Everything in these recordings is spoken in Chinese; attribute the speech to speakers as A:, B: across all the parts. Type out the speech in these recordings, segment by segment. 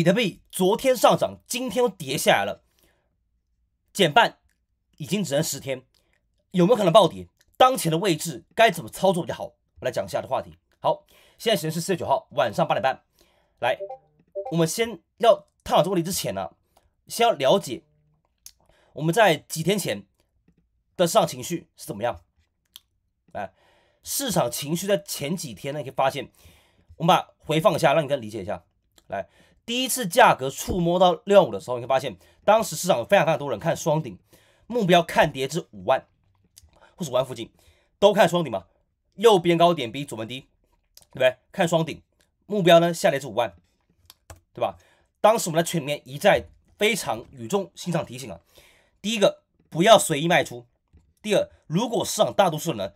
A: 比特币昨天上涨，今天又跌下来了，减半，已经只剩十天，有没有可能暴跌？当前的位置该怎么操作比较好？我来讲一下这话题。好，现在时间是四月九号晚上八点半。来，我们先要探讨这个问题之前呢，先要了解我们在几天前的市场情绪是怎么样。哎，市场情绪在前几天呢，可以发现，我们把回放一下，让你更理解一下。来。第一次价格触摸到六万五的时候，你会发现当时市场有非常非常多人看双顶，目标看跌至五万或五万附近，都看双顶嘛。右边高点比左边低，对不对？看双顶目标呢，下跌至五万，对吧？当时我们在群里面一再非常语重心长提醒啊，第一个不要随意卖出，第二，如果市场大多数人，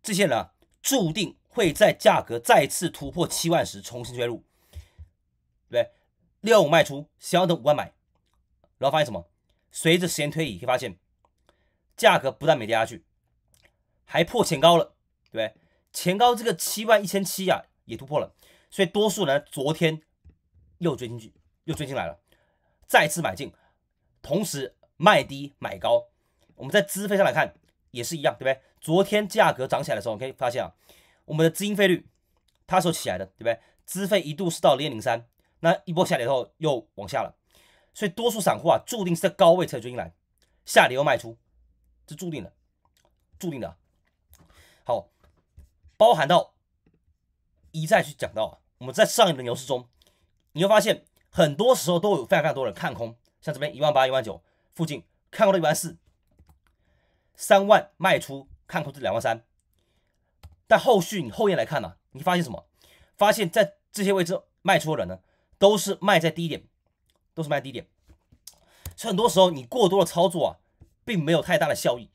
A: 这些人啊注定会在价格再次突破七万时重新追入，对不对？六五卖出，想要等五万买，然后发现什么？随着时间推移，可以发现价格不但没跌下去，还破前高了，对不对？前高这个七万一千七呀也突破了，所以多数人昨天又追进去，又追进来了，再次买进，同时卖低买高。我们在资费上来看也是一样，对不对？昨天价格涨起来的时候，可以发现啊，我们的资金费率它所起来的，对不对？资费一度是到零点零三。那一波下跌后又往下了，所以多数散户啊注定是在高位才金来，下跌又卖出，这注定的，注定的。好，包含到一再去讲到我们在上一轮牛市中，你会发现很多时候都有非常非常多人看空，像这边一万八、一万九附近看空的一万四，三万卖出看空这两万三，但后续你后面来看呢，你发现什么？发现在这些位置卖出的人呢？都是卖在低点，都是卖低点，所以很多时候你过多的操作啊，并没有太大的效益。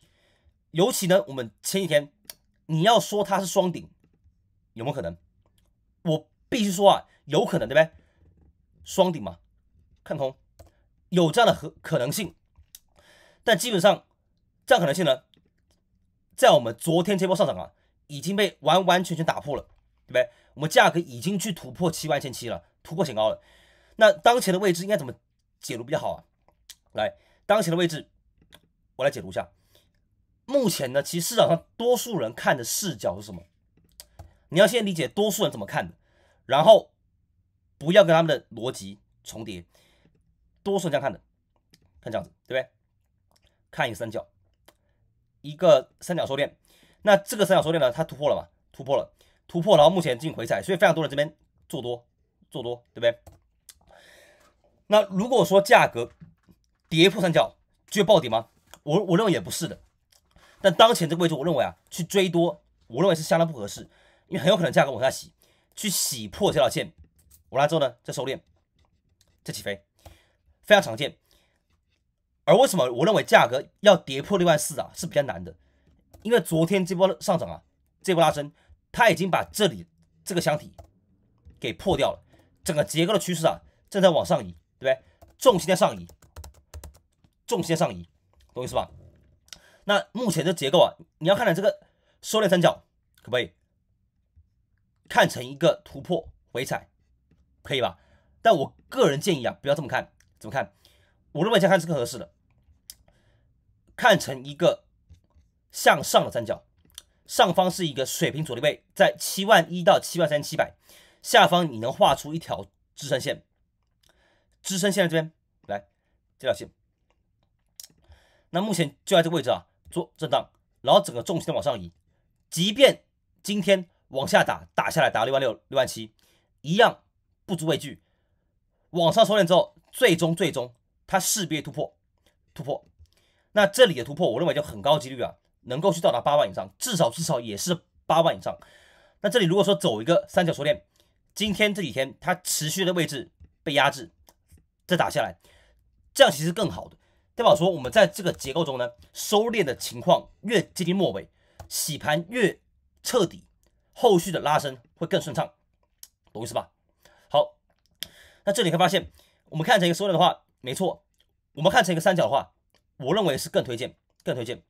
A: 尤其呢，我们前几天你要说它是双顶，有没有可能？我必须说啊，有可能，对不对？双顶嘛，看空有这样的可可能性，但基本上这样可能性呢，在我们昨天这波上涨啊，已经被完完全全打破了，对不对？我们价格已经去突破七万七千七了。突破前高了，那当前的位置应该怎么解读比较好啊？来，当前的位置我来解读一下。目前呢，其实市场上多数人看的视角是什么？你要先理解多数人怎么看的，然后不要跟他们的逻辑重叠。多数人这样看的，看这样子，对不对？看一个三角，一个三角收敛。那这个三角收敛呢，它突破了嘛？突破了，突破。然后目前进行回踩，所以非常多人这边做多。做多对不对？那如果说价格跌破三角，就暴跌吗？我我认为也不是的。但当前这个位置，我认为啊，去追多，我认为是相当不合适，因为很有可能价格往下洗，去洗破这条线，完了之后呢，再收敛，再起飞，非常常见。而为什么我认为价格要跌破六万四啊，是比较难的？因为昨天这波上涨啊，这波拉升，它已经把这里这个箱体给破掉了。整个结构的趋势啊，正在往上移，对不对？重心在上移，重心在上移，懂意思吧？那目前这结构啊，你要看的这个收敛三角，可不可以看成一个突破回踩，可以吧？但我个人建议啊，不要这么看，怎么看？我认为这样看是更合适的，看成一个向上的三角，上方是一个水平阻力位，在七万一到七万三七百。下方你能画出一条支撑线，支撑线在这边，来这条线。那目前就在这个位置啊，做震荡，然后整个重心往上移。即便今天往下打，打下来打六万六、六万七，一样不足畏惧。往上收敛之后，最终最终它势必突破，突破。那这里的突破，我认为就很高几率啊，能够去到达八万以上，至少至少也是八万以上。那这里如果说走一个三角收敛。今天这几天它持续的位置被压制，再打下来，这样其实更好的。代表说，我们在这个结构中呢，收敛的情况越接近末尾，洗盘越彻底，后续的拉升会更顺畅，懂意思吧？好，那这里会发现，我们看成一个收敛的话，没错；我们看成一个三角的话，我认为是更推荐，更推荐。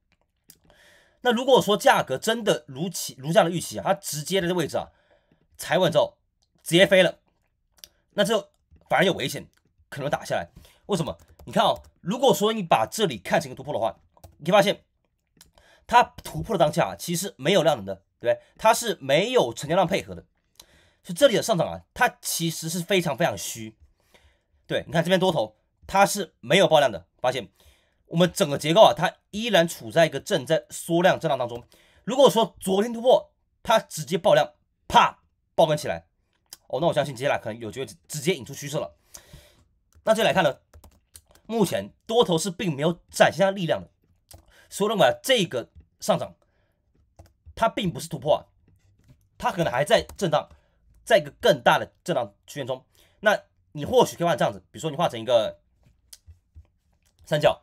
A: 那如果说价格真的如期如这样的预期啊，它直接的位置啊，踩稳之后。直接飞了，那这反而有危险，可能打下来。为什么？你看啊，如果说你把这里看成一个突破的话，你会发现它突破的当下其实没有量能的，对对？它是没有成交量配合的，所以这里的上涨啊，它其实是非常非常虚。对，你看这边多头它是没有爆量的，发现我们整个结构啊，它依然处在一个正在缩量震荡当中。如果说昨天突破，它直接爆量，啪，爆根起来。哦，那我相信接下来可能有机会直接引出趋势了。那下来看呢，目前多头是并没有展现它力量的，所以认为这个上涨它并不是突破，它可能还在震荡，在一个更大的震荡区间中。那你或许可以画这样子，比如说你画成一个三角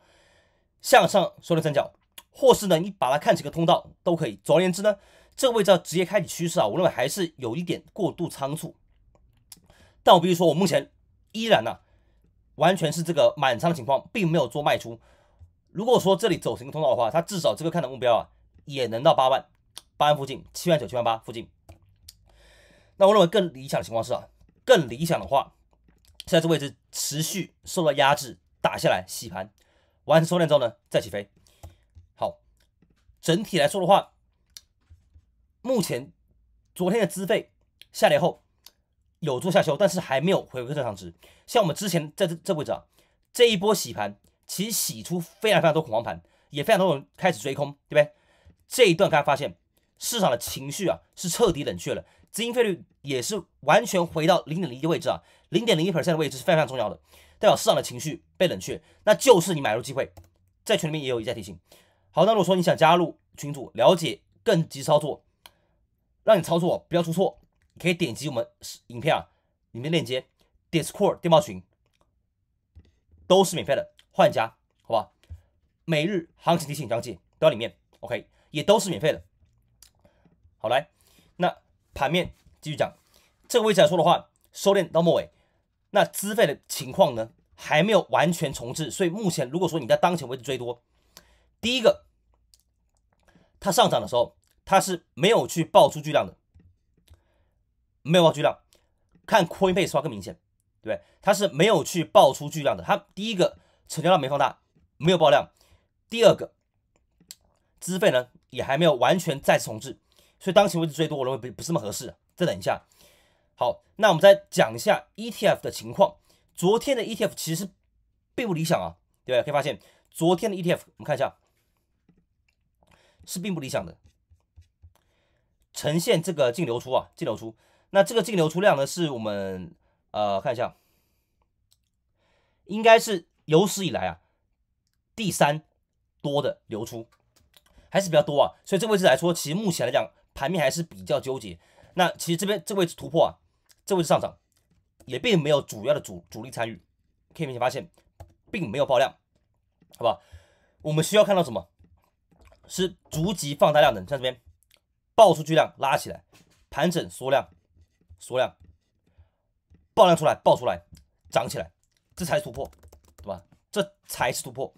A: 向上收的三角，或是呢你把它看成一个通道都可以。总而言之呢，这个位置要直接开启趋势啊，我认为还是有一点过度仓促。但我必须说，我目前依然呢，完全是这个满仓的情况，并没有做卖出。如果说这里走成通道的话，它至少这个看的目标啊，也能到八万，八万附近，七万九、七万八附近。那我认为更理想的情况是啊，更理想的话，在这个位置持续受到压制，打下来洗盘，完成收敛之后呢，再起飞。好，整体来说的话，目前昨天的资费下跌后。有做下修，但是还没有回归正常值。像我们之前在这这位置啊，这一波洗盘，其实洗出非常非常多恐慌盘，也非常多人开始追空，对不对？这一段大家发现市场的情绪啊是彻底冷却了，资金费率也是完全回到零点零一的位置啊，零点零一 percent 的位置是非常非常重要的，代表市场的情绪被冷却，那就是你买入机会。在群里面也有一再提醒。好，那如果说你想加入群组，了解更基操作，让你操作不要出错。可以点击我们影片啊里面链接，Discord 电报群都是免费的，换家好吧？每日行情提醒讲解都在里面，OK 也都是免费的。好来，那盘面继续讲，这个位置来说的话，收敛到末尾，那资费的情况呢还没有完全重置，所以目前如果说你在当前位置追多，第一个，它上涨的时候它是没有去爆出巨量的。没有爆巨量，看亏配刷更明显，对它是没有去爆出巨量的，它第一个成交量没放大，没有爆量；第二个资费呢也还没有完全再次重置，所以当前位置最多我认为不不是那么合适，再等一下。好，那我们再讲一下 ETF 的情况。昨天的 ETF 其实并不理想啊，对？可以发现昨天的 ETF 我们看一下是并不理想的，呈现这个净流出啊，净流出。那这个净流出量呢，是我们呃看一下，应该是有史以来啊第三多的流出，还是比较多啊。所以这个位置来说，其实目前来讲，盘面还是比较纠结。那其实这边这位置突破啊，这位置上涨也并没有主要的主主力参与，可以明显发现并没有爆量，好吧？我们需要看到什么？是逐级放大量的，像这边爆出巨量拉起来，盘整缩量。缩量，爆量出来，爆出来涨起来，这才是突破，对吧？这才是突破。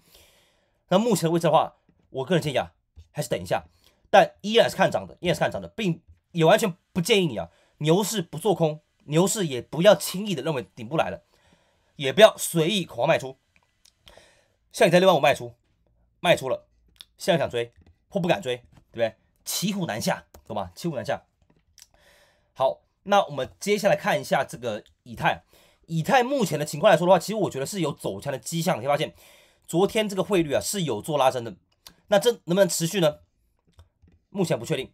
A: 那目前的位置的话，我个人建议啊，还是等一下，但依然是看涨的，依然是看涨的，并也完全不建议你啊，牛市不做空，牛市也不要轻易的认为顶不来了，也不要随意恐慌卖出。像你在六万五卖出，卖出了，现在想追或不敢追，对不对？骑虎难下，懂吗？骑虎难下。好。那我们接下来看一下这个以太，以太目前的情况来说的话，其实我觉得是有走强的迹象。你发现昨天这个汇率啊是有做拉升的，那这能不能持续呢？目前不确定。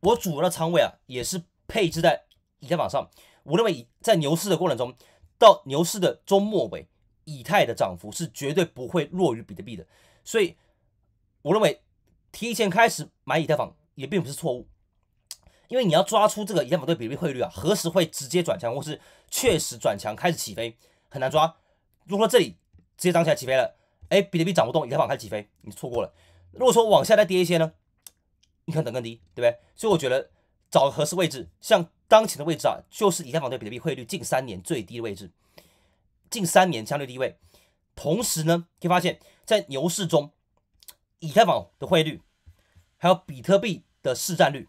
A: 我主要的仓位啊也是配置在以太坊上，我认为在牛市的过程中，到牛市的周末尾，以太的涨幅是绝对不会弱于比特币的，所以我认为提前开始买以太坊也并不是错误。因为你要抓出这个以太坊对比特币汇率啊，何时会直接转强，或是确实转强开始起飞，很难抓。如果说这里直接涨起来起飞了，哎，比特币涨不动，以太坊开始起飞，你错过了。如果说往下再跌一些呢，你可能等更低，对不对？所以我觉得找个合适位置，像当前的位置啊，就是以太坊对比特币汇率近三年最低的位置，近三年相对低位。同时呢，可以发现，在牛市中，以太坊的汇率还有比特币的市占率。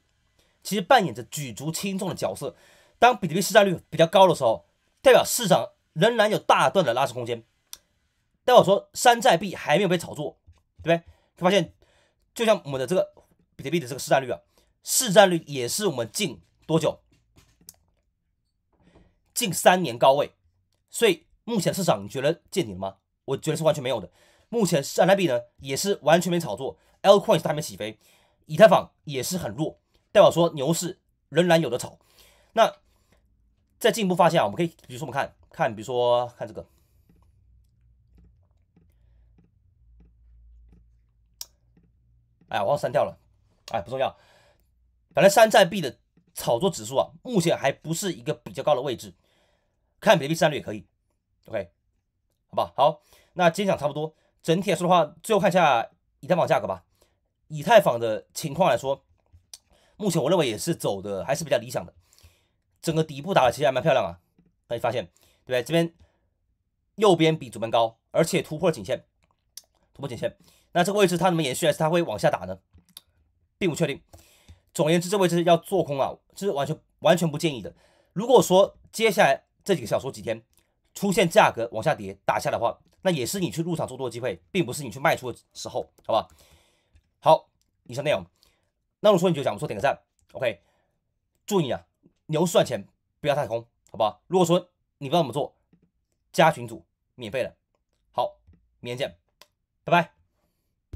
A: 其实扮演着举足轻重的角色。当比特币市占率比较高的时候，代表市场仍然有大段的拉升空间。代表说山寨币还没有被炒作，对不对？发现就像我们的这个比特币的这个市占率啊，市占率也是我们近多久近三年高位。所以目前市场你觉得见顶了吗？我觉得是完全没有的。目前山寨币呢也是完全没炒作 l c o i n s 还没起飞，以太坊也是很弱。代表说牛市仍然有的炒，那再进一步发现啊，我们可以，比如说我们看看，比如说看这个，哎，我要删掉了，哎，不重要。反正山寨币的炒作指数啊，目前还不是一个比较高的位置，看比特币战略可以，OK，好吧，好，那今天讲差不多，整体来说的话，最后看一下以太坊价格吧，以太坊的情况来说。目前我认为也是走的还是比较理想的，整个底部打的其实还蛮漂亮啊。可以发现，对不对？这边右边比左边高，而且突破颈线，突破颈线。那这个位置它能延续还是它会往下打呢？并不确定。总而言之，这位置要做空啊，这是完全完全不建议的。如果说接下来这几个小时、几天出现价格往下跌、打下的话，那也是你去入场做多的机会，并不是你去卖出的时候，好吧？好，以上内容。那如果说你就讲，我说点个赞，OK。注意啊，牛市赚钱不要太空，好吧？如果说你不知道怎么做，加群组免费的，好，明天见，拜拜。